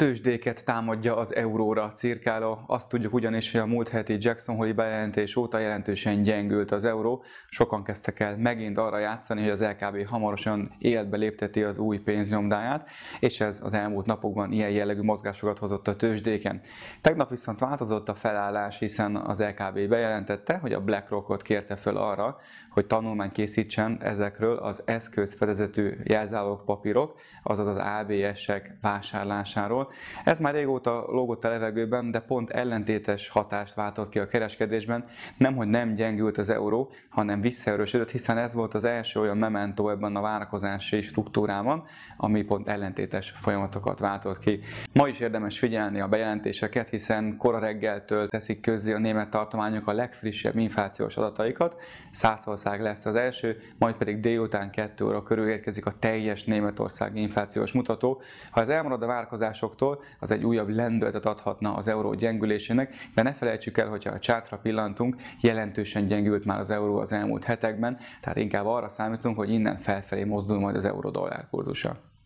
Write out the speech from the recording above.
tőzsdéket támadja az euróra cirkáló. Azt tudjuk ugyanis, hogy a múlt heti Jackson Hole bejelentés óta jelentősen gyengült az euró. Sokan kezdtek el megint arra játszani, hogy az LKB hamarosan életbe lépteti az új pénznyomdáját, és ez az elmúlt napokban ilyen jellegű mozgásokat hozott a tőzsdéken. Tegnap viszont változott a felállás, hiszen az LKB bejelentette, hogy a BlackRockot kérte föl arra, hogy tanulmány készítsen ezekről az eszközfedezetű jelzálók papírok, azaz az ABS-ek vásárlásáról, ez már régóta lógott a levegőben, de pont ellentétes hatást váltott ki a kereskedésben. Nemhogy nem gyengült az euró, hanem visszaerősödött, hiszen ez volt az első olyan mementó ebben a várakozási struktúrában, ami pont ellentétes folyamatokat váltott ki. Ma is érdemes figyelni a bejelentéseket, hiszen kora reggeltől teszik közzé a német tartományok a legfrissebb inflációs adataikat. Százország lesz az első, majd pedig délután 2 óra körül érkezik a teljes Németország inflációs mutató. Ha ez elmarad a várakozások, bankoktól, az egy újabb lendületet adhatna az euró gyengülésének, de ne felejtsük el, hogyha a csátra pillantunk, jelentősen gyengült már az euró az elmúlt hetekben, tehát inkább arra számítunk, hogy innen felfelé mozdul majd az euró-dollár kurzusa.